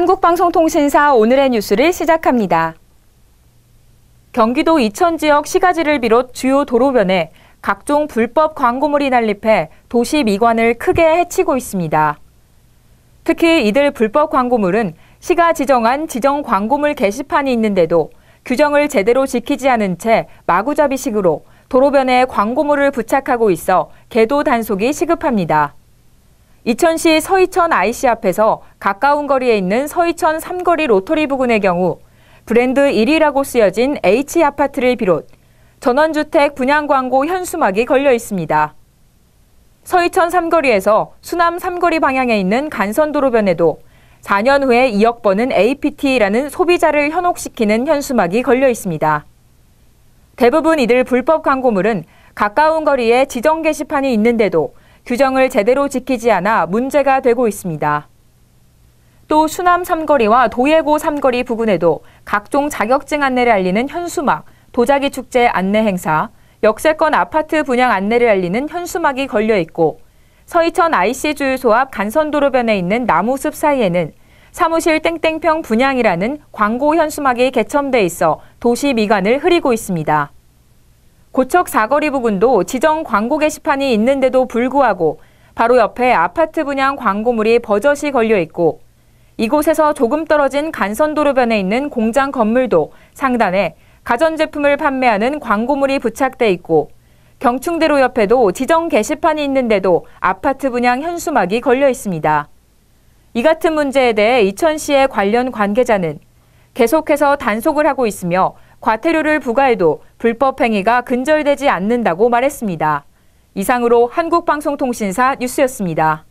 한국방송통신사 오늘의 뉴스를 시작합니다. 경기도 이천 지역 시가지를 비롯 주요 도로변에 각종 불법 광고물이 난립해 도시 미관을 크게 해치고 있습니다. 특히 이들 불법 광고물은 시가 지정한 지정 광고물 게시판이 있는데도 규정을 제대로 지키지 않은 채 마구잡이식으로 도로변에 광고물을 부착하고 있어 개도 단속이 시급합니다. 이천시 서이천 IC 앞에서 가까운 거리에 있는 서이천 삼거리 로터리 부근의 경우 브랜드 1위라고 쓰여진 H아파트를 비롯 전원주택 분양 광고 현수막이 걸려 있습니다. 서이천 삼거리에서 수남 삼거리 방향에 있는 간선도로변에도 4년 후에 2억 번은 APT라는 소비자를 현혹시키는 현수막이 걸려 있습니다. 대부분 이들 불법 광고물은 가까운 거리에 지정 게시판이 있는데도 규정을 제대로 지키지 않아 문제가 되고 있습니다. 또 수남 삼거리와 도예고 삼거리 부근에도 각종 자격증 안내를 알리는 현수막, 도자기 축제 안내 행사, 역세권 아파트 분양 안내를 알리는 현수막이 걸려 있고 서이천 IC 주유소 앞 간선도로변에 있는 나무숲 사이에는 사무실 땡땡평 분양이라는 광고 현수막이 개첨돼 있어 도시 미관을 흐리고 있습니다. 고척 사거리 부근도 지정 광고 게시판이 있는데도 불구하고 바로 옆에 아파트 분양 광고물이 버젓이 걸려 있고 이곳에서 조금 떨어진 간선도로변에 있는 공장 건물도 상단에 가전제품을 판매하는 광고물이 부착돼 있고 경충대로 옆에도 지정 게시판이 있는데도 아파트 분양 현수막이 걸려 있습니다. 이 같은 문제에 대해 이천시의 관련 관계자는 계속해서 단속을 하고 있으며 과태료를 부과해도 불법 행위가 근절되지 않는다고 말했습니다. 이상으로 한국방송통신사 뉴스였습니다.